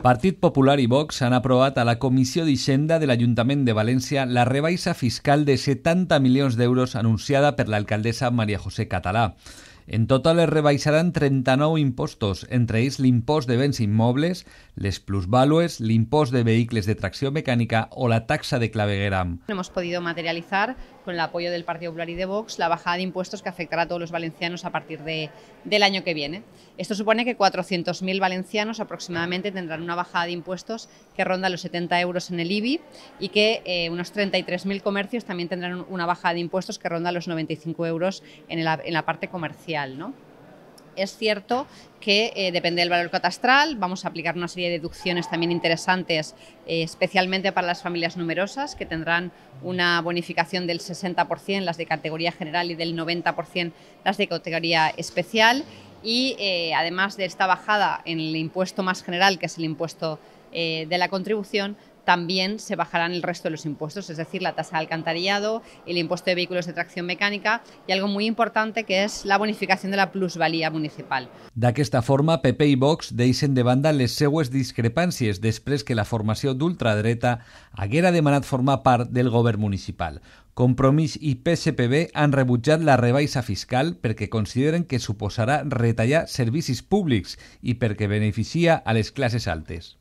Partit Popular i Vox han aprovat a la Comissió d'Hisenda de l'Ajuntament de València la rebaixa fiscal de 70 milions d'euros anunciada per l'alcaldessa Maria José Català. En total es rebaixaran 39 impostos, entre ells l'impost de béns immobles, les plusvàlues, l'impost de vehicles de tracció mecànica o la taxa de clavegueram. Hemos podido materializar con el apoyo del Partido Popular y de Vox, la bajada de impuestos que afectará a todos los valencianos a partir del año que viene. Esto supone que 400.000 valencianos aproximadamente tendrán una bajada de impuestos que ronda los 70 euros en el IBI y que eh, unos 33.000 comercios también tendrán una bajada de impuestos que ronda los 95 euros en, en la parte comercial. ¿no? Es cierto que eh, depende del valor catastral, vamos a aplicar una serie de deducciones también interesantes, eh, especialmente para las familias numerosas, que tendrán una bonificación del 60% las de categoría general y del 90% las de categoría especial. Y eh, además de esta bajada en el impuesto más general, que es el impuesto de la contribución, también se bajarán el resto de los impuestos, es decir, la tasa de alcantarillado, el impuesto de vehículos de tracción mecánica y algo muy importante que es la bonificación de la plusvalía municipal. D'aquesta forma, PP i Vox deixen de banda les seues discrepàncies després que la formació d'ultradreta haguera demanat formar part del govern municipal. Compromís i PSPB han rebutjat la rebaixa fiscal perquè consideren que suposarà retallar servicis públics i perquè beneficia a les classes altes.